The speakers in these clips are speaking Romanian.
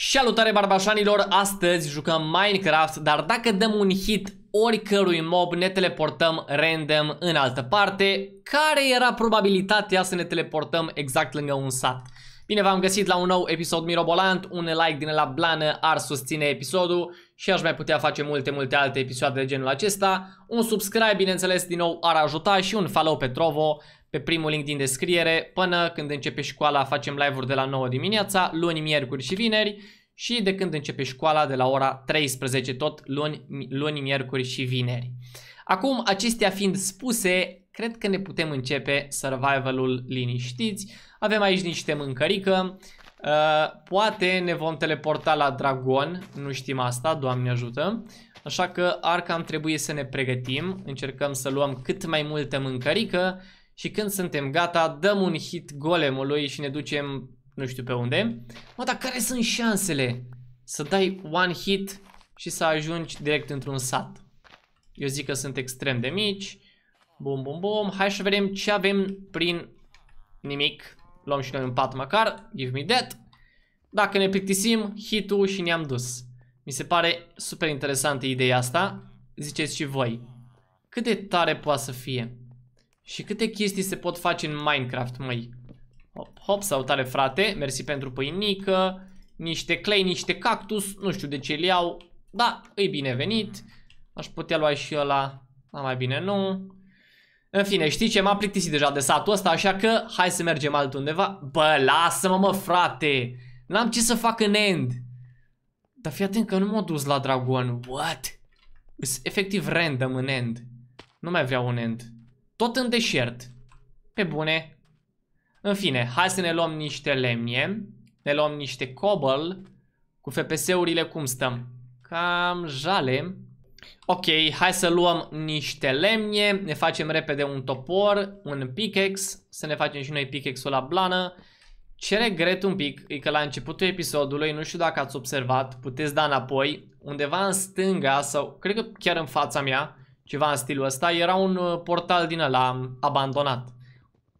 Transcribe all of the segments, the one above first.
Salutare barbașanilor, astăzi jucăm Minecraft, dar dacă dăm un hit oricărui mob ne teleportăm random în altă parte, care era probabilitatea să ne teleportăm exact lângă un sat? Bine v-am găsit la un nou episod mirobolant, un like din la blană ar susține episodul și aș mai putea face multe, multe alte episoade de genul acesta. Un subscribe, bineînțeles, din nou ar ajuta și un follow pe Trovo pe primul link din descriere. Până când începe școala facem live-uri de la 9 dimineața, luni, miercuri și vineri și de când începe școala de la ora 13 tot luni, luni miercuri și vineri. Acum, acestea fiind spuse, cred că ne putem începe survivalul liniștiți. Avem aici niște mâncărică, Uh, poate ne vom teleporta la Dragon, nu știm asta, Doamne ajută. Așa că arca am trebuie să ne pregătim, încercăm să luăm cât mai multă mâncărică și când suntem gata dăm un hit golemului și ne ducem nu știu pe unde. Mă, dar care sunt șansele să dai one hit și să ajungi direct într-un sat? Eu zic că sunt extrem de mici. Bum, bum, bum. Hai să vedem ce avem prin nimic. Luăm și noi un pat măcar. Give me that. Dacă ne plictisim, hit-ul și ne-am dus. Mi se pare super interesantă ideea asta. Ziceți și voi. Cât de tare poate să fie? Și câte chestii se pot face în Minecraft, măi? Hop, hop, salutare frate, mersi pentru păinică, niște clay, niște cactus, nu știu de ce îl iau, da, îi binevenit, aș putea lua și ăla, da, mai bine nu. În fine, știi ce, m-a plictisit deja de satul ăsta, așa că hai să mergem altundeva. Bă, lasă-mă mă frate, n-am ce să fac în end. Dar fii atent că nu m-a dus la dragon, what? efectiv random în end. Nu mai vreau un end. Tot în deșert. Pe bune. În fine, hai să ne luăm niște lemne. Ne luăm niște cobble. Cu FPS-urile cum stăm? Cam jale. Ok, hai să luăm niște lemne, ne facem repede un topor, un pickaxe, să ne facem și noi pickaxe-ul la blană. Ce regret un pic e că la începutul episodului, nu știu dacă ați observat, puteți da înapoi, undeva în stânga sau cred că chiar în fața mea, ceva în stilul ăsta, era un uh, portal din ăla abandonat.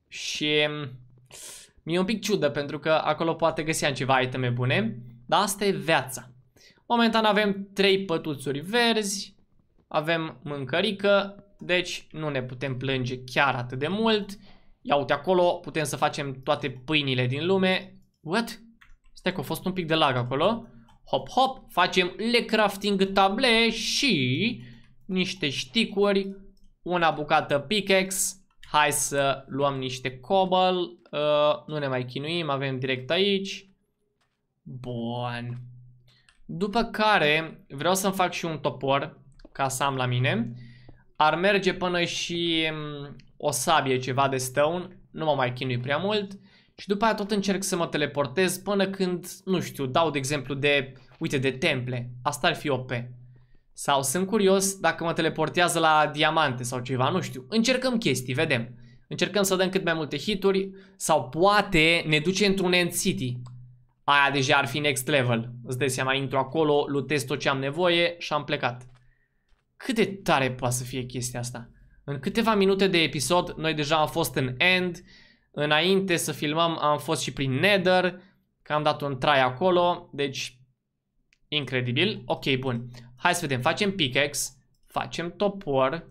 Și mm, mi-e un pic ciudă pentru că acolo poate găseam ceva iteme bune, dar asta e viața. Momentan avem trei pătuțuri verzi, avem mâncărică, deci nu ne putem plânge chiar atât de mult. Ia uite acolo, putem să facem toate pâinile din lume. What? Stai că a fost un pic de lag acolo. Hop, hop, facem le crafting table și niște sticuri, una bucată pickaxe, hai să luăm niște cobble, uh, nu ne mai chinuim, avem direct aici. Bun. După care vreau să-mi fac și un topor ca să am la mine. Ar merge până și um, o sabie ceva de stone, nu mă mai chinui prea mult. Și după aia tot încerc să mă teleportez până când, nu știu, dau de exemplu de, uite, de temple. Asta ar fi OP. Sau sunt curios dacă mă teleportează la diamante sau ceva, nu știu. Încercăm chestii, vedem. Încercăm să dăm cât mai multe hituri sau poate ne duce într-un end city. Aia deja ar fi next level. Îți dai seama, intru acolo, lutez tot ce am nevoie și am plecat. Cât de tare poate să fie chestia asta? În câteva minute de episod, noi deja am fost în end. Înainte să filmăm, am fost și prin nether. Că am dat un try acolo, deci incredibil. Ok, bun. Hai să vedem, facem pickaxe, facem topor,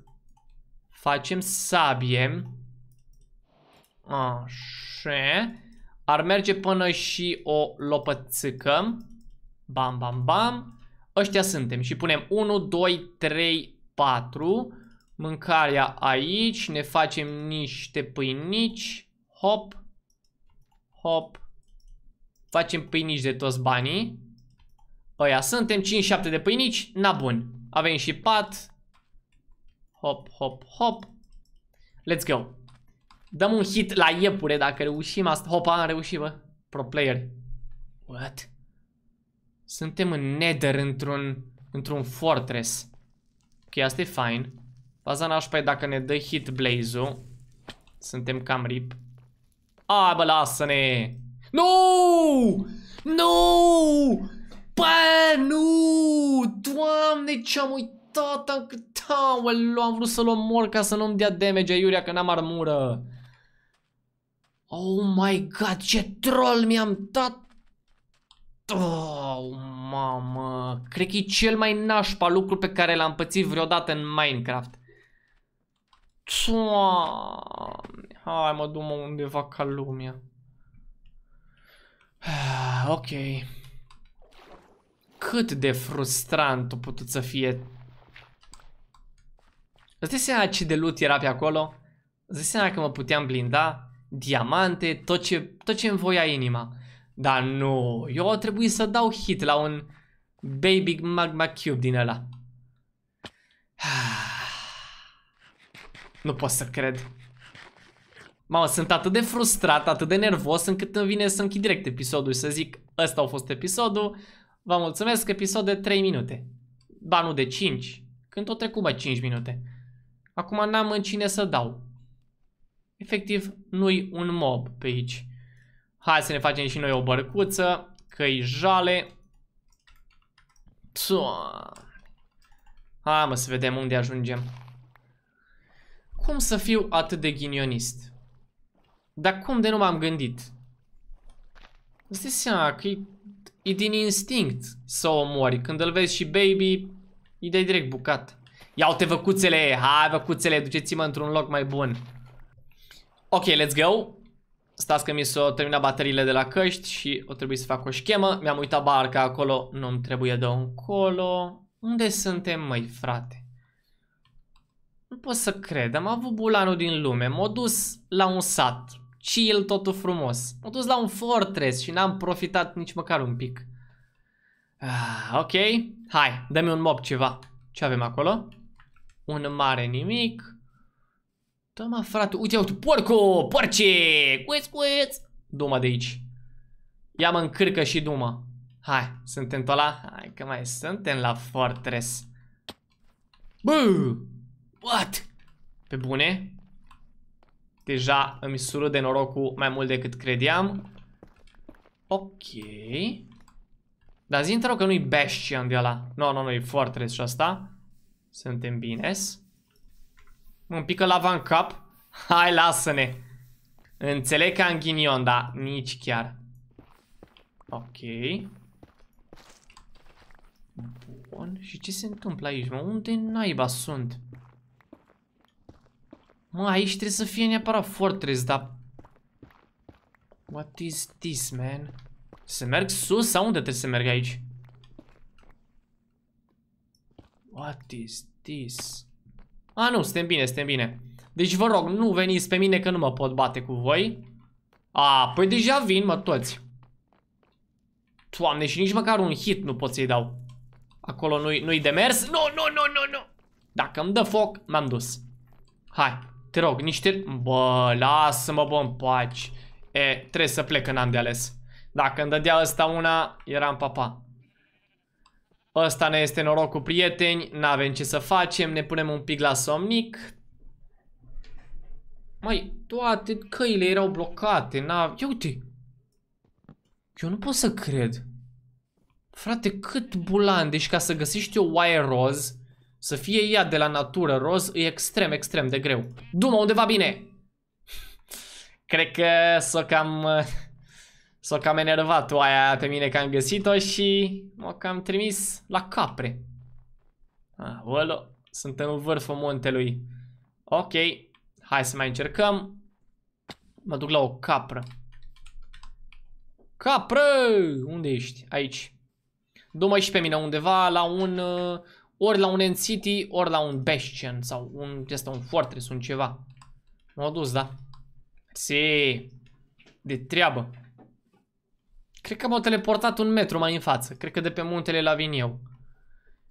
facem sabie. Așa. Ar merge până și o lopățică. Bam, bam, bam. Ăștia suntem și punem 1, 2, 3, 4. Mâncarea aici, ne facem niște pâinici. Hop, hop. Facem pâinici de toți banii. Oia, păi suntem 5-7 de pâinici, na bun. Avem și pat. Hop, hop, hop. Let's go. Dăm un hit la iepure dacă reușim asta. Hopa, am reușit, bă. Pro player. What? Suntem în nether într-un într-un fortress. Ok, asta e fine. Baza nașpa e dacă ne dă hit blaze-ul. Suntem cam rip. A, bă, lasă-ne! Nu! Nu! Bă, nu! Doamne, ce-am uitat! Am, Aoleu, am vrut să l omor ca să nu-mi dea damage aiurea că n-am armură. Oh my god, ce troll mi-am dat! Oh, mamă, cred că e cel mai nașpa lucru pe care l-am pățit vreodată în Minecraft. Doamne, hai mă, du-mă undeva ca lumea. Ok cât de frustrant a putut să fie. Îți dai seama ce de loot era pe acolo? Îți dai seama că mă puteam blinda? Diamante, tot ce, tot ce îmi voia inima. Dar nu, eu o trebuie să dau hit la un baby magma cube din ăla. Nu pot să cred. Mamă, sunt atât de frustrat, atât de nervos încât îmi vine să închid direct episodul și să zic ăsta a fost episodul. Vă mulțumesc, episod de 3 minute. Ba nu de 5, când tot trecut mai 5 minute. Acum n-am în cine să dau. Efectiv, nu-i un mob pe aici. Hai să ne facem și noi o bărcuță, că jale. Tua. Hai mă să vedem unde ajungem. Cum să fiu atât de ghinionist? Dar cum de nu m-am gândit? Îți dai seama că e E din instinct să o mori. Când îl vezi și baby, îi dai direct bucat. Ia uite văcuțele, hai văcuțele, duceți-mă într-un loc mai bun. Ok, let's go. Stați că mi s o termina bateriile de la căști și o trebuie să fac o schemă. Mi-am uitat barca acolo, nu-mi trebuie de încolo. Unde suntem, măi, frate? Nu pot să cred, am avut bulanul din lume, m-a dus la un sat chill totul frumos. M-am dus la un fortress și n-am profitat nici măcar un pic. Ah, ok, hai, dă-mi un mob ceva. Ce avem acolo? Un mare nimic. Da, frate, uite, uite, porco, porce, cuiț, cuiț. Duma de aici. Ia mă încârcă și duma. Hai, suntem tot la... Hai că mai suntem la fortress. Bă! What? Pe bune? Deja îmi de norocul mai mult decât credeam. Ok. Dar zi că nu-i Bastion de ala. Nu, no, nu, no, nu, e Fortress și asta. Suntem bine. Mă, pică lava în cap. Hai, lasă-ne. Înțeleg că am ghinion, dar nici chiar. Ok. Bun. Și ce se întâmplă aici, mă? Unde naiba sunt? Mă, aici trebuie să fie neapărat fortress, dar... What is this, man? Se merg sus sau unde trebuie să merg aici? What is this? A, nu, suntem bine, suntem bine. Deci vă rog, nu veniți pe mine că nu mă pot bate cu voi. A, păi deja vin, mă, toți. Doamne, și nici măcar un hit nu pot să-i dau. Acolo nu-i nu, -i, nu de mers. Nu, nu, nu, nu, nu. Dacă îmi dă foc, m-am dus. Hai. Te rog, niște... Bă, lasă-mă, bă, în paci. E, trebuie să plec, că n-am de ales. Dacă îmi dădea ăsta una, eram papa. Ăsta ne este norocul, prieteni. N-avem ce să facem. Ne punem un pic la somnic. Mai, toate căile erau blocate. n Ia uite! Eu nu pot să cred. Frate, cât bulan. Deci ca să găsești o oaie roz să fie ea de la natură roz e extrem, extrem de greu. Dumă, undeva bine! Cred că s-o cam... S-o cam enervat aia pe mine că am găsit-o și m-o cam trimis la capre. Ah, olo, sunt în vârful muntelui. Ok, hai să mai încercăm. Mă duc la o capră. Capră! Unde ești? Aici. Dumă și pe mine undeva la un... Uh, ori la un End City, ori la un Bastion sau un, este un Fortress, un ceva. M-au dus, da? Si, de treabă. Cred că m-au teleportat un metru mai în față. Cred că de pe muntele la vin eu.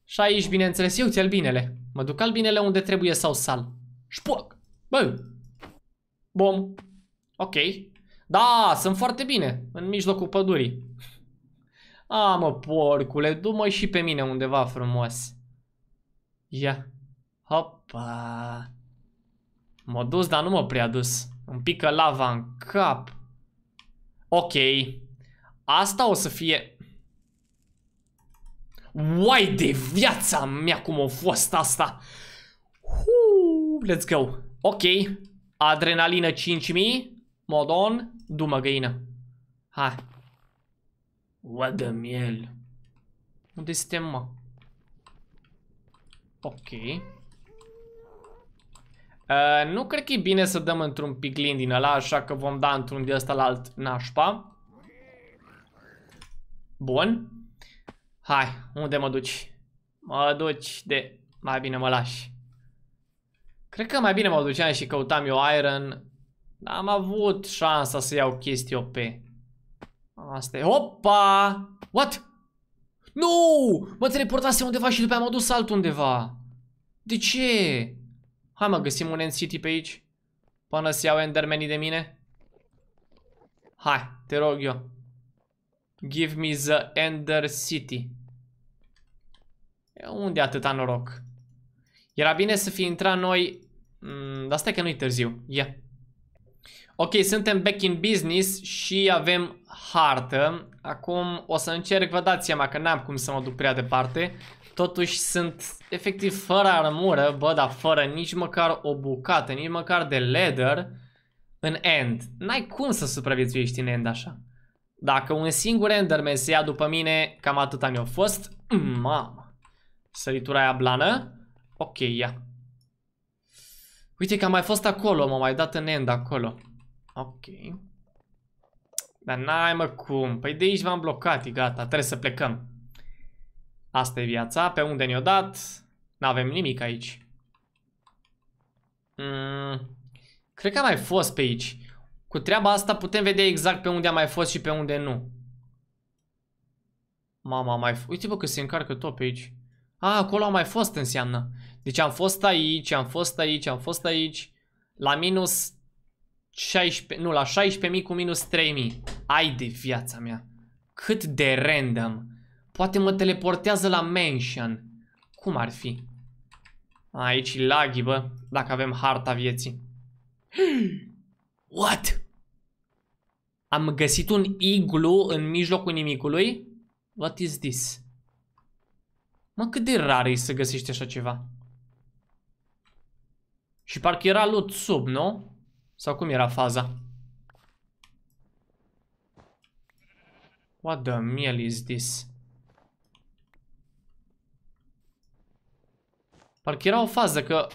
Și aici, bineînțeles, eu ți albinele. Mă duc albinele unde trebuie sau sal. Șpoc! Bă! Bom! Ok. Da, sunt foarte bine. În mijlocul pădurii. A, mă, porcule, du-mă și pe mine undeva frumos. Ia. Hoppa. M-a dus, dar nu m-a prea dus. Îmi pică lava în cap. Ok. Asta o să fie... Uai de viața mea cum a fost asta! Huu, let's go! Ok, adrenalină 5000, modon, dumă găină. Hai. What the miel. Unde suntem, mă? Ok. Uh, nu cred că e bine să dăm într-un piglin din ăla, așa că vom da într-un de ăsta la alt nașpa. Bun. Hai, unde mă duci? Mă duci de... Mai bine mă lași. Cred că mai bine mă duceam și căutam eu iron. Am avut șansa să iau chestii OP. Asta e. Opa! What? Nu! Mă teleportase undeva și după am adus altundeva. De ce? Hai mă, găsim un End City pe aici. Până se iau endermenii de mine. Hai, te rog eu. Give me the Ender City. Unde atâta noroc? Era bine să fi intrat noi... Mm, dar stai că nu-i târziu. Ia. Yeah. Ok, suntem back in business și avem hartă. Acum o să încerc, vă dați seama că n-am cum să mă duc prea departe. Totuși sunt efectiv fără armură, bă, dar fără nici măcar o bucată, nici măcar de leather în end. N-ai cum să supraviețuiești în end așa. Dacă un singur enderman se ia după mine, cam atât am eu fost. Mamă! Săritura aia blană. Ok, ia. Uite că am mai fost acolo, m-am mai dat în end acolo. Ok. Dar n-ai mă cum. Păi de aici v-am blocat, e gata, trebuie să plecăm. Asta e viața, pe unde ne-o dat. N-avem nimic aici. Mm, cred că am mai fost pe aici. Cu treaba asta putem vedea exact pe unde am mai fost și pe unde nu. Mama, mai fost. Uite bă că se încarcă tot pe aici. A, acolo am mai fost înseamnă. Deci am fost aici, am fost aici, am fost aici. La minus 16, nu, la 16.000 cu minus 3.000. Ai de viața mea. Cât de random. Poate mă teleportează la mansion. Cum ar fi? Aici laghi, bă, dacă avem harta vieții. What? Am găsit un iglu în mijlocul nimicului? What is this? Mă, cât de rar e să găsești așa ceva. Și parcă era loot sub, nu? Sau cum era faza? What the hell is this? Parcă era o fază că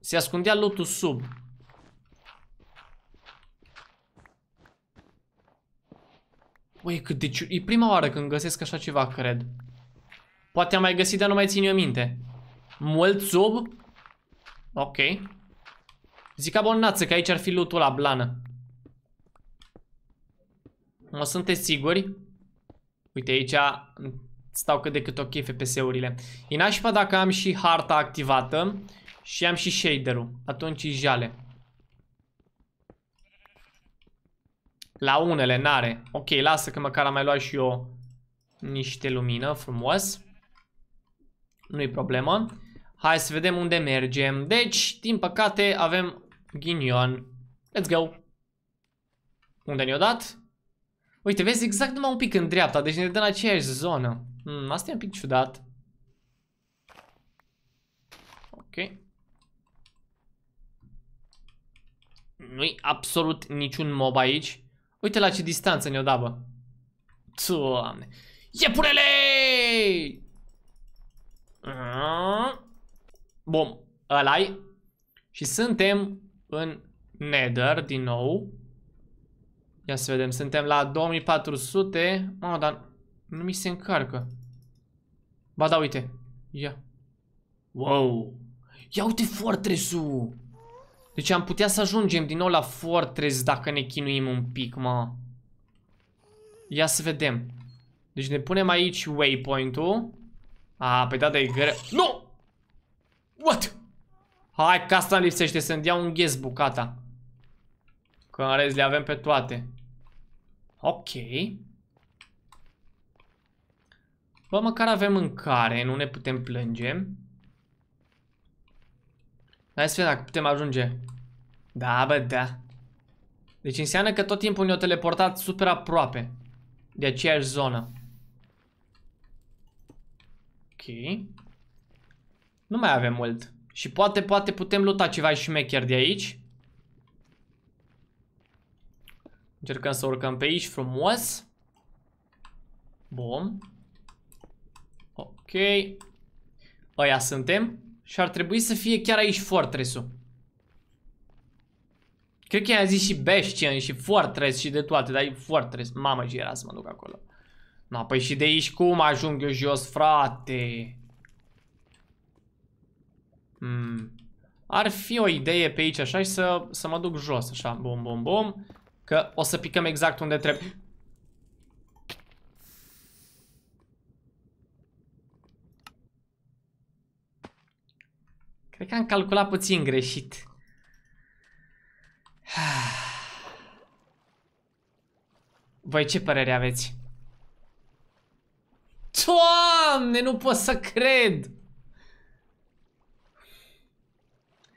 se ascundea lotul sub. Băi, cât de ciu... E prima oară când găsesc așa ceva, cred. Poate am mai găsit, dar nu mai țin eu minte. Mult sub? Ok. Zic abonață că aici ar fi lutul la blană. Mă sunteți siguri? Uite aici stau cât de cât ok FPS-urile. E nașpa dacă am și harta activată și am și shader-ul. Atunci e jale. La unele, n-are. Ok, lasă că măcar am mai luat și eu niște lumină, frumos. Nu-i problemă. Hai să vedem unde mergem. Deci, din păcate, avem ghinion. Let's go. Unde ne-o dat? Uite, vezi exact numai un pic în dreapta, deci ne dă în aceeași zonă. Hmm, asta e un pic ciudat. Ok. Nu-i absolut niciun mob aici. Uite la ce distanță ne-o da, bă. Doamne. Iepurele! Aaaa. Ah. Bom, ăla -i. Și suntem în Nether din nou. Ia să vedem, suntem la 2400. Mamă, dar nu mi se încarcă. Ba da, uite. Ia. Wow. Ia uite fortresul. Deci am putea să ajungem din nou la fortress dacă ne chinuim un pic, mă. Ia să vedem. Deci ne punem aici waypoint-ul. A, pe păi da, e greu. Nu! What? Hai că asta lipsește, să-mi dea un ghes bucata. Că în rest le avem pe toate. Ok. Bă, măcar avem mâncare, nu ne putem plânge. Hai să vedem dacă putem ajunge. Da, bă, da. Deci înseamnă că tot timpul ne o teleportat super aproape de aceeași zonă. Ok. Nu mai avem mult. Și poate, poate putem luta ceva șmecher de aici. Încercăm să urcăm pe aici frumos. Bom. Ok. Aia suntem. Și ar trebui să fie chiar aici fortress-ul. Cred că i a zis și Bastion și Fortress și de toate, dar e Fortress. Mamă, ce era să mă duc acolo. Na, păi și de aici cum ajung eu jos, frate? Mm. Ar fi o idee pe aici așa și să, să mă duc jos așa, bum, bum, bum, că o să picăm exact unde trebuie. Cred că am calculat puțin greșit. Voi ce părere aveți? Doamne, nu pot să cred!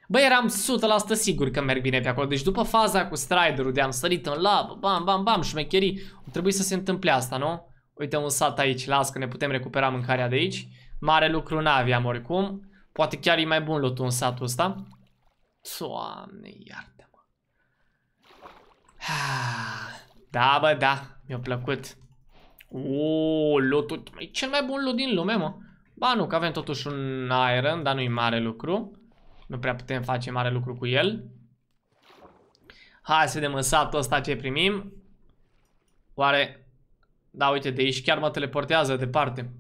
Băi, eram 100% sigur că merg bine pe acolo. Deci după faza cu strider de am sărit în lab, bam, bam, bam, șmecherii, trebuie să se întâmple asta, nu? Uite un sat aici, las că ne putem recupera mâncarea de aici. Mare lucru n-aveam oricum. Poate chiar e mai bun lotul în satul ăsta. Doamne, iartă-mă. Da, bă, da, mi-a plăcut. Uuu, lotul, e cel mai bun lot din lume, mă. Ba nu, că avem totuși un iron, dar nu-i mare lucru. Nu prea putem face mare lucru cu el. Hai să vedem în satul ăsta ce primim. Oare... Da, uite, de aici chiar mă teleportează departe.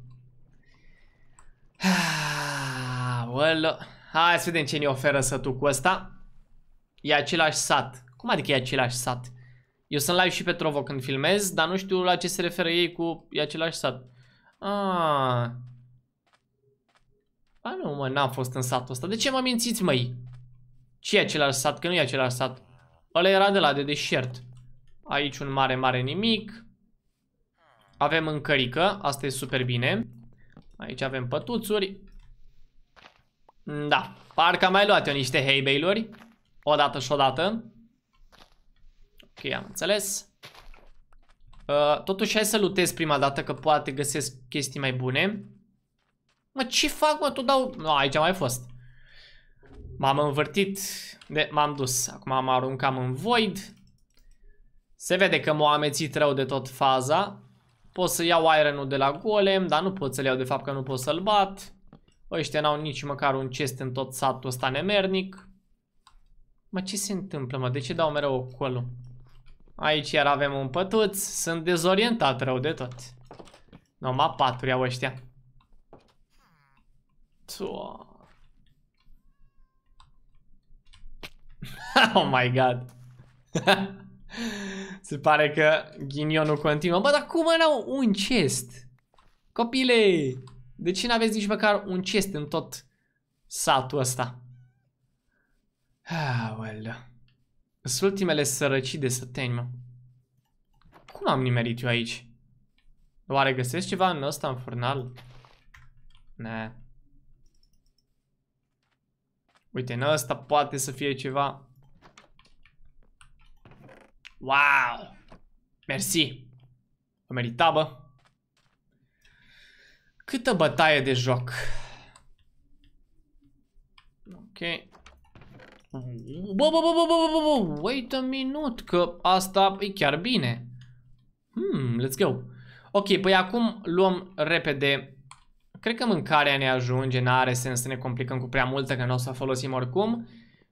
Well, hai să vedem ce ne oferă satul cu ăsta. E același sat. Cum adică e același sat? Eu sunt live și pe Trovo când filmez, dar nu știu la ce se referă ei cu e același sat. Ah, a, nu, mă, n-am fost în satul ăsta. De ce mă mințiți, măi? Ce e același sat? Că nu e același sat. Ăla era de la de deșert. Aici un mare, mare nimic. Avem încărică. Asta e super bine. Aici avem pătuțuri. Da. Parcă am mai luat eu niște hay Odată și odată. Ok, am înțeles. Uh, totuși hai să lutez prima dată că poate găsesc chestii mai bune. Mă, ce fac, mă? Tu dau... Nu, aici am mai fost. M-am învârtit. De... M-am dus. Acum ma-am aruncat în void. Se vede că m-a amețit rău de tot faza. Pot să iau iron de la golem, dar nu pot să-l iau de fapt că nu pot să-l bat. Ăștia n-au nici măcar un chest în tot satul ăsta nemernic. Mă, ce se întâmplă, mă? De ce dau mereu acolo? Aici iar avem un pătuț. Sunt dezorientat rău de tot. Numai paturi au ăștia. So. oh my god. Se pare că ghinionul continuă. Bă, dar cum au un chest? Copile, de ce n-aveți nici măcar un chest în tot satul ăsta? Ah, well. Sunt ultimele sărăcii de săteni, mă. Cum am nimerit eu aici? Oare găsesc ceva în ăsta în furnal? Ne. Uite, în ăsta poate să fie ceva. Wow! Mersi! O merita, bă. Câtă bătaie de joc. Ok. Bă, bă, bă, bă, bă, bă, bă, wait a minut, că asta e chiar bine. Hmm, let's go. Ok, păi acum luăm repede Cred că mâncarea ne ajunge, n-are sens să ne complicăm cu prea multă, că nu o să o folosim oricum.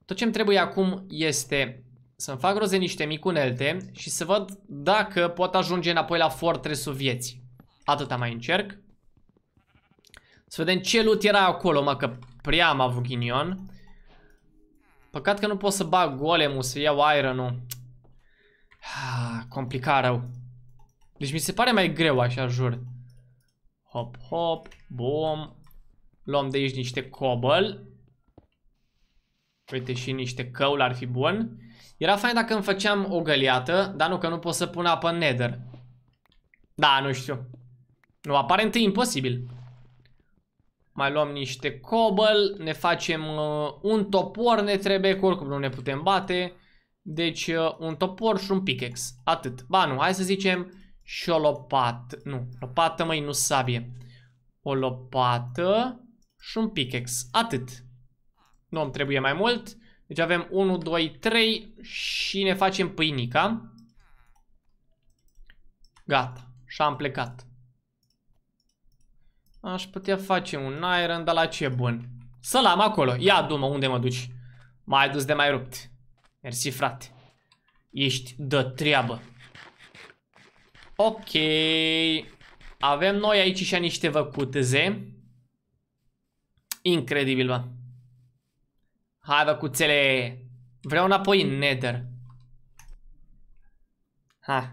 Tot ce mi trebuie acum este să-mi fac roze niște micunelte și să văd dacă pot ajunge înapoi la fortresul vieții. Atâta mai încerc. Să vedem ce loot era acolo, mă, că prea am avut ghinion. Păcat că nu pot să bag golemul, să iau iron-ul. Ah, complicat rău. Deci mi se pare mai greu așa, jur. Hop, hop, bom. Luăm de aici niște cobble. Uite și niște căul ar fi bun. Era fain dacă îmi făceam o găliată, dar nu că nu pot să pun apă în nether. Da, nu știu. Nu, aparent e imposibil. Mai luăm niște cobble, ne facem uh, un topor, ne trebuie, că oricum nu ne putem bate. Deci uh, un topor și un pickaxe, atât. Ba nu, hai să zicem și o lopată. Nu, lopată mai nu sabie. O lopată și un pickex. Atât. Nu îmi trebuie mai mult. Deci avem 1, 2, 3 și ne facem pâinica. Gata. Și am plecat. Aș putea face un iron, dar la ce bun? Să-l am acolo. Ia, dumă, unde mă duci? M-ai dus de mai rupt. Mersi, frate. Ești de treabă. Ok. Avem noi aici și niște văcuteze. Incredibil, bă. Hai, văcuțele. Vreau înapoi în Nether. Ha.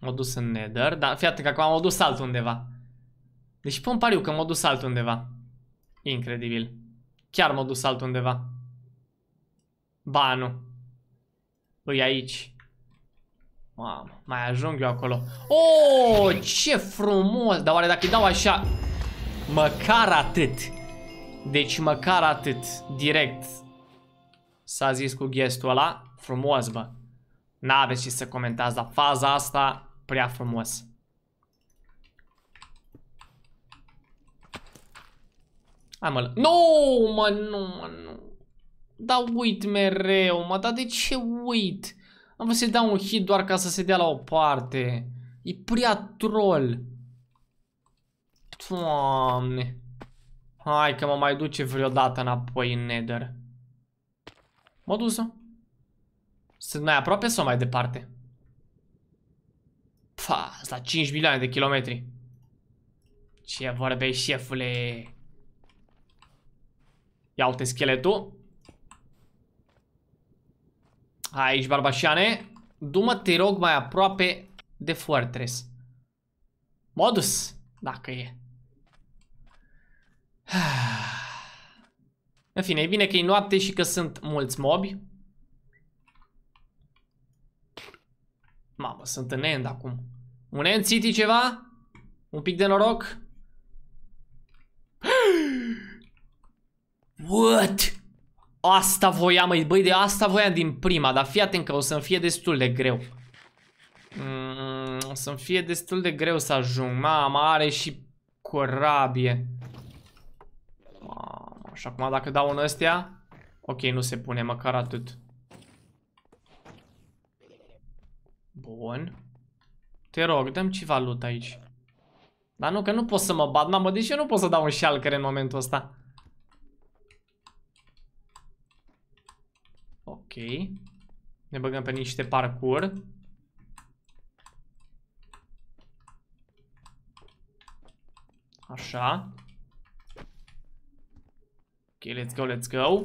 M-a dus în Nether, dar fii atent că acum m-a dus altundeva. Deci pun pariu că m-a dus altundeva. Incredibil. Chiar m-a dus altundeva. Ba, nu. Îi aici. Mamă, mai ajung eu acolo. Oh, ce frumos! Dar oare dacă dau așa... Măcar atât. Deci măcar atât. Direct. S-a zis cu gestul ăla. Frumos, bă. N-aveți ce să comentați, dar faza asta prea frumos. Hai mă, nu, mă, nu, mă, nu. Da uit mereu, mă, dar de ce uit? Am să-i dau un hit doar ca să se dea la o parte. E prea troll. Doamne. Hai că mă mai duce vreodată înapoi în nether. dus -o. Sunt mai aproape sau mai departe? Pa, la 5 milioane de kilometri. Ce vorbești, șefule? Ia uite scheletul. Aici, Barbașane. Dumă, te rog, mai aproape de Fortress. Modus, dacă e. În fine, e bine că e noapte și că sunt mulți mobi. Mamă, sunt în end acum. Un end city ceva? Un pic de noroc? What? Asta voiam, măi, băi, de asta voiam din prima, dar fii atent că o să-mi fie destul de greu. Mm, o să-mi fie destul de greu să ajung. Mama, are și corabie. Mama, și acum dacă dau în astea... Ok, nu se pune, măcar atât. Bun. Te rog, dăm ceva loot aici. Dar nu, că nu pot să mă bat, mamă, deci eu nu pot să dau un șalcăre în momentul ăsta. Ok. Ne băgăm pe niște parcuri. Așa. Ok, let's go, let's go.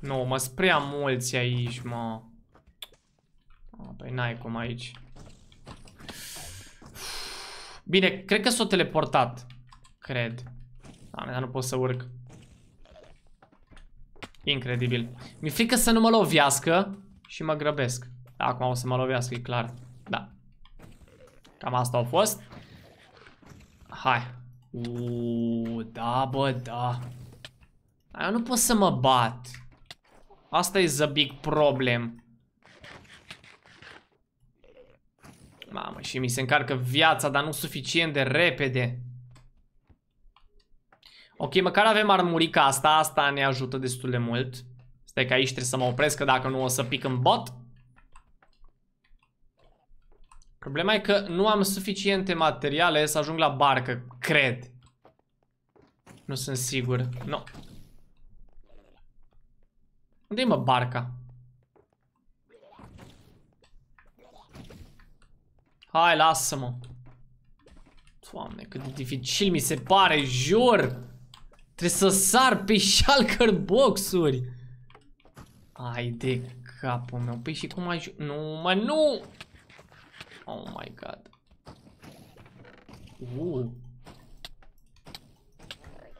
Nu, mă, sunt prea mulți aici, mă. A, păi n-ai cum aici. Bine, cred că s-o teleportat. Cred. Da, dar nu pot să urc. Incredibil. Mi-e frică să nu mă lovească și mă grăbesc. Da, acum o să mă lovească, e clar. Da. Cam asta a fost. Hai. Uuu, da, bă, da. Eu nu pot să mă bat. Asta e the big problem. Mamă, și mi se încarcă viața, dar nu suficient de repede. Ok, măcar avem armurica asta, asta ne ajută destul de mult. Stai că aici trebuie să mă opresc, că dacă nu o să pic în bot. Problema e că nu am suficiente materiale să ajung la barcă, cred. Nu sunt sigur. Nu. No. Unde-i mă barca? Hai, lasă-mă. Doamne, cât de dificil mi se pare, jur! Trebuie să sar pe shulker boxuri. Ai de capul meu. Păi și cum ajung? Nu, mă, nu! Oh my god. Uh.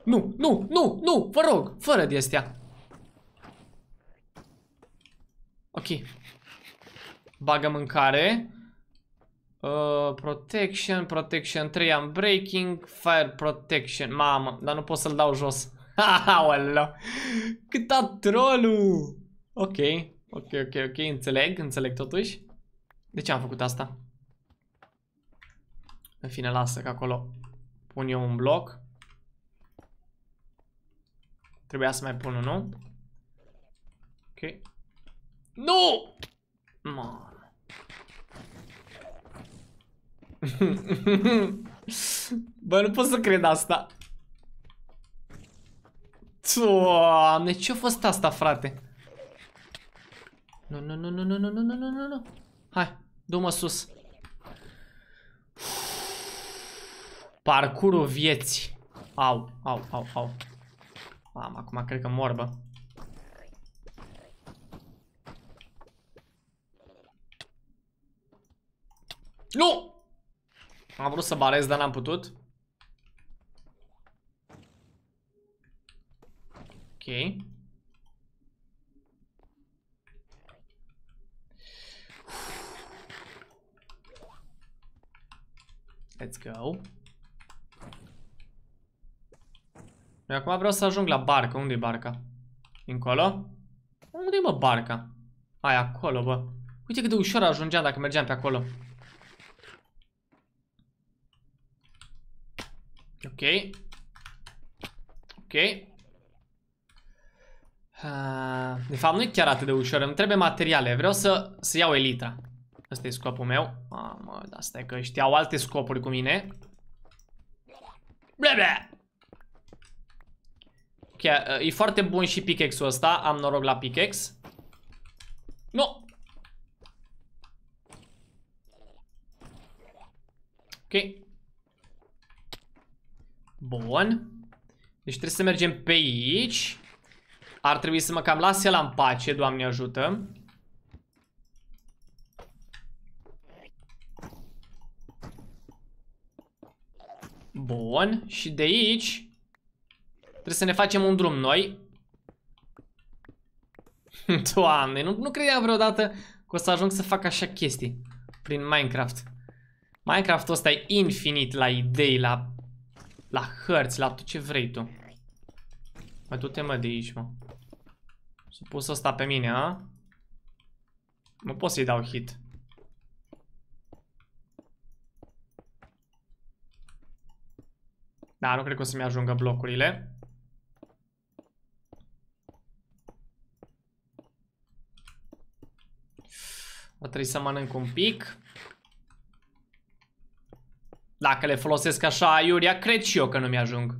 Nu, nu, nu, nu, vă rog, fără de astea. Ok. Bagă mâncare. Uh, protection, protection 3 am breaking, fire protection. Mamă, dar nu pot să-l dau jos. ha, Cât a trollul! Ok, ok, ok, ok, înțeleg, înțeleg totuși. De ce am făcut asta? În fine, lasă că acolo pun eu un bloc. Trebuia să mai pun unul. Ok. Nu! Man. Bă, nu pot să cred asta. Doamne, ce-a fost asta, frate? Nu, nu, nu, nu, nu, nu, nu, nu, nu, nu. nu. Hai, du-mă sus. Parcurul vieții. Au, au, au, au. Am, acum cred că mor, bă. Nu! Am vrut să barez, dar n-am putut. Ok. Let's go. Eu acum vreau să ajung la barca. Unde e barca? Încolo? Unde e mă barca? Aia acolo, bă. Uite cât de ușor ajungeam dacă mergeam pe acolo. Ok. Ok. Uh, de fapt, nu e chiar atât de ușor. Îmi trebuie materiale. Vreau să, să iau elita. Asta e scopul meu. Mamă, dar stai că știau alte scopuri cu mine. Ble, ble. Ok, uh, e foarte bun și pickaxe-ul ăsta. Am noroc la pickaxe. Nu! Ok. Bun. Deci trebuie să mergem pe aici. Ar trebui să mă cam las el în pace, Doamne ajută. Bun. Și de aici trebuie să ne facem un drum noi. Doamne, nu, nu credeam vreodată că o să ajung să fac așa chestii prin Minecraft. Minecraft ăsta e infinit la idei, la la hărți, la tot ce vrei tu. Mă, du-te mă de aici, mă. a pus ăsta pe mine, a? Nu pot să-i dau hit. Da, nu cred că o să-mi ajungă blocurile. O trebuie să mănânc un pic. Dacă le folosesc așa aiuria, cred și eu că nu mi-ajung.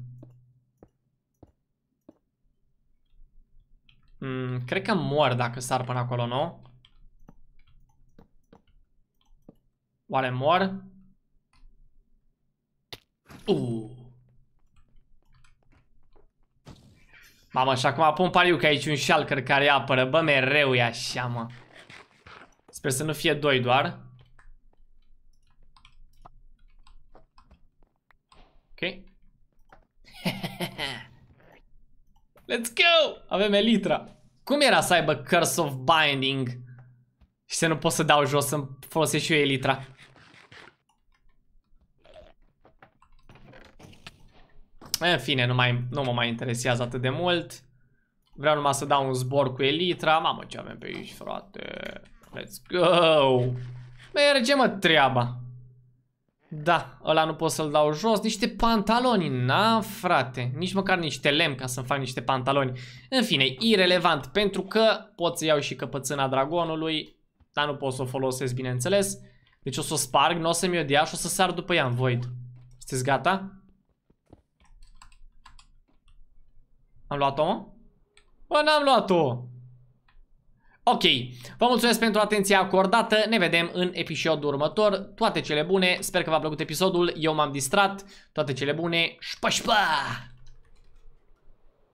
Mm, cred că mor dacă sar până acolo, nu? Oare mor? Uh. Mamă, și acum pun pariu că aici un shulker care apără. Bă, mereu e așa, mă. Sper să nu fie doi doar. Let's go! Avem Elitra. Cum era să aibă Curse of Binding? Și să nu pot să dau jos să folosesc și eu Elitra. În fine, nu, mai, nu mă mai interesează atât de mult. Vreau numai să dau un zbor cu Elitra. Mamă, ce avem pe aici, frate. Let's go! Merge, mă, treaba. Da, ăla nu pot să-l dau jos. Niște pantaloni, na frate. Nici măcar niște lemn ca să-mi fac niște pantaloni. În fine, irelevant, pentru că pot să iau și căpățâna dragonului, dar nu pot să o folosesc, bineînțeles. Deci o să o sparg, nu o să-mi o și o să sar după ea în void. Sunteți gata? Am luat-o, Bă, n-am luat-o! Ok, vă mulțumesc pentru atenția acordată, ne vedem în episodul următor, toate cele bune, sper că v-a plăcut episodul, eu m-am distrat, toate cele bune, șpa șpa!